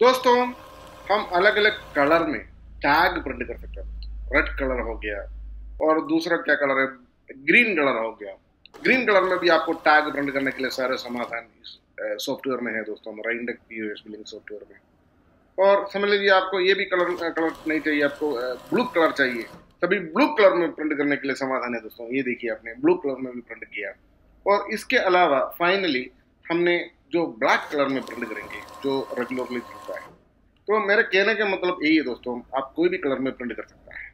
दोस्तों हम अलग अलग कलर में टैग प्रिंट कर सकते हैं रेड कलर हो गया और दूसरा क्या कलर है ग्रीन कलर हो गया ग्रीन कलर में भी आपको टैग प्रिंट करने के लिए सारे समाधान इस सॉफ्टवेयर में है दोस्तों राइंड बिलिंग सॉफ्टवेयर में और समझ लीजिए आपको ये भी कलर कलर नहीं चाहिए आपको ब्लू कलर चाहिए तभी ब्लू कलर में प्रिंट करने के लिए समाधान है दोस्तों ये देखिए आपने ब्लू कलर में भी प्रिंट किया और इसके अलावा फाइनली हमने जो ब्लैक कलर में प्रिंट करेंगे जो रेगुलरली तो मेरे कहने का मतलब यही है दोस्तों आप कोई भी कलर में प्रिंट कर सकते हैं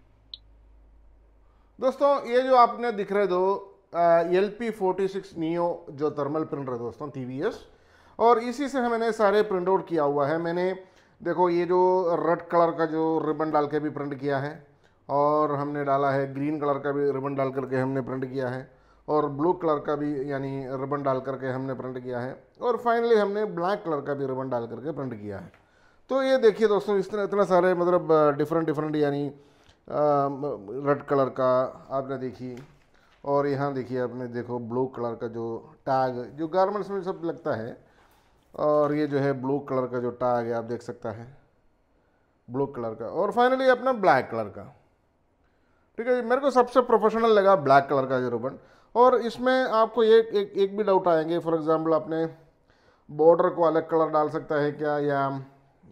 दोस्तों ये जो आपने दिख रहे दो L P forty six neo जो थर्मल प्रिंटर है दोस्तों टी वी एस और इसी से मैंने सारे प्रिंट आउट किया हुआ है मैंने देखो ये जो रेड कलर का जो रिबन डाल के भी प्रिंट किया है और हमने डाला है ग्रीन कलर का भी रिबन डाल करके हमने प्रिंट किया है और ब्लू कलर का भी यानी रिबन डाल करके हमने प्रिंट किया है और फाइनली हमने ब्लैक कलर का भी रिबन डाल करके प्रिंट किया है तो ये देखिए दोस्तों इस तरह इतना सारे मतलब डिफरेंट डिफरेंट यानी रेड कलर का आपने देखी और यहाँ देखिए आपने देखो ब्लू कलर का जो टैग जो गारमेंट्स में सब लगता है और ये जो है ब्लू कलर का जो टैग है आप देख सकता है ब्लू कलर का और फाइनली अपना ब्लैक कलर का ठीक है मेरे को सबसे प्रोफेशनल लगा ब्लैक कलर का जो रिबन और इसमें आपको एक एक एक भी डाउट आएंगे फॉर एग्ज़ाम्पल आपने बॉर्डर को अलग कलर डाल सकता है क्या या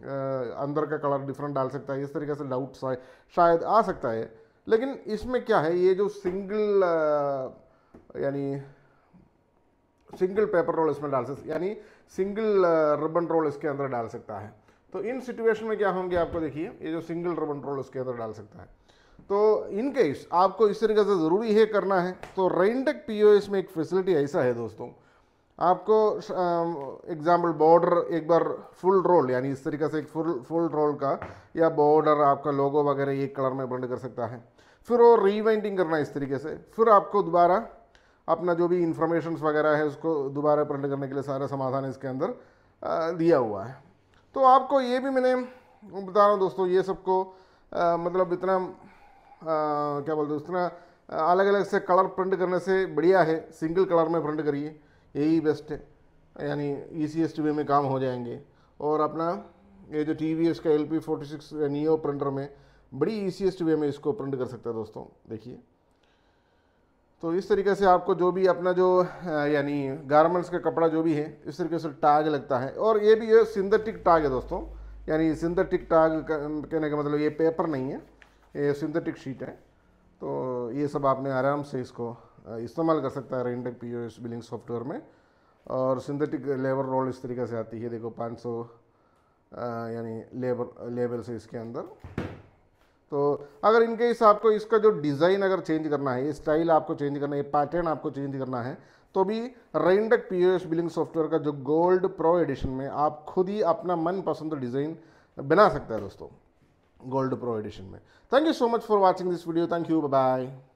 अंदर का कलर डिफरेंट डाल सकता है इस तरीके से डाउट शायद आ सकता है लेकिन इसमें क्या है ये जो सिंगल यानी सिंगल पेपर रोल इसमें डाल सकते यानी सिंगल रबन रोल इसके अंदर डाल सकता है तो इन सिचुएशन में क्या होंगे आपको देखिए ये जो सिंगल रबन रोल इसके अंदर डाल सकता है तो इन केस आपको इस तरीके से ज़रूरी है करना है तो रेनटेक पी में एक फैसिलिटी ऐसा है दोस्तों आपको एग्जाम्पल बॉर्डर एक बार फुल रोल यानी इस तरीके से एक फुल फुल रोल का या बॉर्डर आपका लोगो वगैरह एक कलर में ब्लेंड कर सकता है फिर वो रीवाइंडिंग करना इस तरीके से फिर आपको दोबारा अपना जो भी इंफॉर्मेशन वगैरह है उसको दोबारा प्रिंट करने के लिए सारा समाधान इसके अंदर दिया हुआ है तो आपको ये भी मैंने बता रहा हूँ दोस्तों ये सबको मतलब इतना आ, क्या बोलते हैं उतना अलग अलग से कलर प्रिंट करने से बढ़िया है सिंगल कलर में प्रिंट करिए यही बेस्ट है यानी ई सी एस में काम हो जाएंगे और अपना ये जो टी वी एस का L P forty six neo printer में बड़ी ई सी एस में इसको प्रिंट कर सकते हैं दोस्तों देखिए तो इस तरीके से आपको जो भी अपना जो यानी गारमेंट्स का कपड़ा जो भी है इस तरीके से टाग लगता है और ये भी ये सिंथेटिक टाग है दोस्तों यानी सिंथेटिक टाग कहने का मतलब ये पेपर नहीं है ये सिंथेटिक शीट है तो ये सब आपने आराम से इसको इस्तेमाल कर सकता है रेनटेक पी बिलिंग सॉफ्टवेयर में और सिंथेटिक लेबर रोल इस तरीके से आती है देखो 500 यानी लेबर लेबल से इसके अंदर तो अगर इनके इस आपको इसका जो डिज़ाइन अगर चेंज करना है ये स्टाइल आपको चेंज करना है ये पैटर्न आपको चेंज करना है तो भी रेनटेक पी बिलिंग सॉफ्टवेयर का जो गोल्ड प्रो एडिशन में आप खुद ही अपना मनपसंद डिज़ाइन बना सकते हैं दोस्तों गोल्ड प्रो एडिशन में thank you so much for watching this video thank you bye